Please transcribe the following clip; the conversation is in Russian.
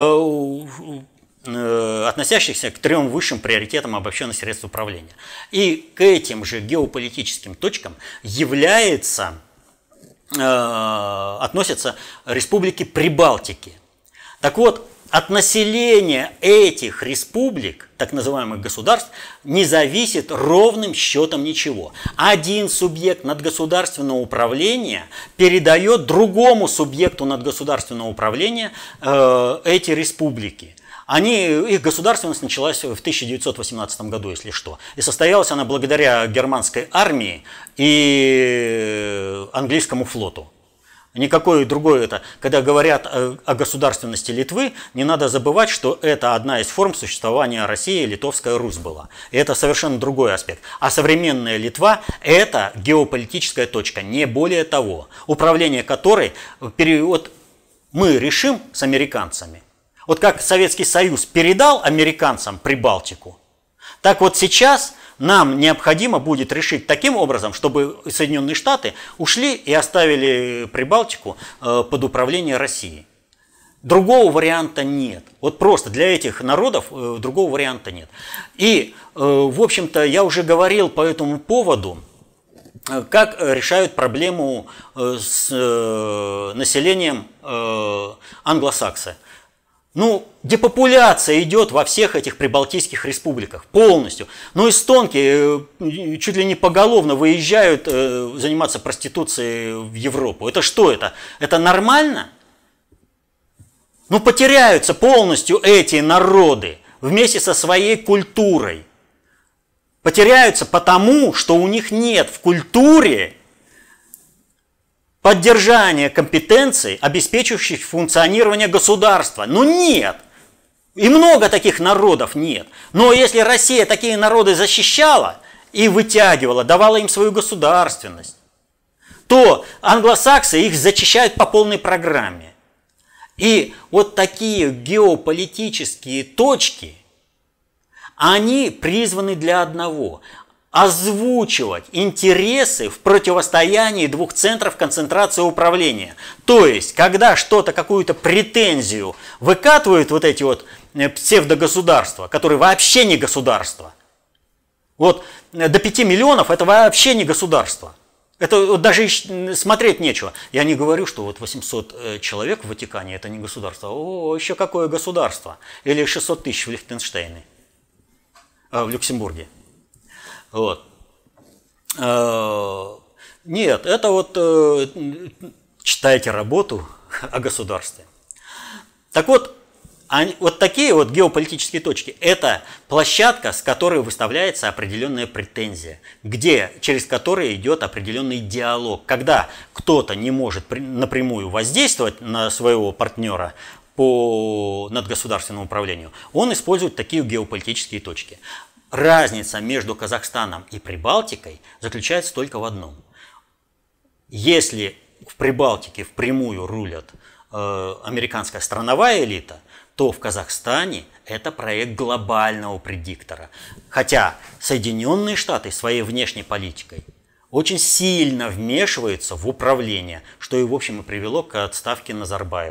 Э, э, относящихся к трем высшим приоритетам обобщенных средств управления. И к этим же геополитическим точкам является, э, относятся республики Прибалтики. Так вот, от населения этих республик, так называемых государств, не зависит ровным счетом ничего. Один субъект надгосударственного управления передает другому субъекту надгосударственного управления э, эти республики. Они, их государственность началась в 1918 году, если что. И состоялась она благодаря германской армии и английскому флоту. Никакое другое это. Когда говорят э, о государственности Литвы, не надо забывать, что это одна из форм существования России, Литовская Русь была. И это совершенно другой аспект. А современная Литва – это геополитическая точка, не более того, управление которой э, период мы решим с американцами. Вот как Советский Союз передал американцам Прибалтику, так вот сейчас – нам необходимо будет решить таким образом, чтобы Соединенные Штаты ушли и оставили Прибалтику э, под управление России. Другого варианта нет. Вот просто для этих народов э, другого варианта нет. И, э, в общем-то, я уже говорил по этому поводу, как решают проблему с населением англосаксы. Ну, депопуляция идет во всех этих прибалтийских республиках полностью. Ну эстонки э, чуть ли не поголовно выезжают э, заниматься проституцией в Европу. Это что это? Это нормально? Ну, потеряются полностью эти народы вместе со своей культурой. Потеряются потому, что у них нет в культуре поддержание компетенций, обеспечивающих функционирование государства. Ну нет! И много таких народов нет. Но если Россия такие народы защищала и вытягивала, давала им свою государственность, то англосаксы их зачищают по полной программе. И вот такие геополитические точки, они призваны для одного озвучивать интересы в противостоянии двух центров концентрации управления. То есть, когда что-то, какую-то претензию выкатывают вот эти вот э, псевдогосударства, которые вообще не государство. Вот э, до 5 миллионов это вообще не государство. Это вот даже смотреть нечего. Я не говорю, что вот 800 э, человек в Ватикане это не государство. О, еще какое государство. Или 600 тысяч в Лихтенштейне, в Люксембурге. Вот. А, нет, это вот э, читайте работу о государстве. Так вот, они, вот такие вот геополитические точки – это площадка, с которой выставляется определенная претензия, где, через которые идет определенный диалог. Когда кто-то не может напрямую воздействовать на своего партнера по надгосударственному управлению, он использует такие геополитические точки. Разница между Казахстаном и Прибалтикой заключается только в одном. Если в Прибалтике впрямую рулят э, американская страновая элита, то в Казахстане это проект глобального предиктора. Хотя Соединенные Штаты своей внешней политикой очень сильно вмешиваются в управление, что и в общем и привело к отставке Назарбаева.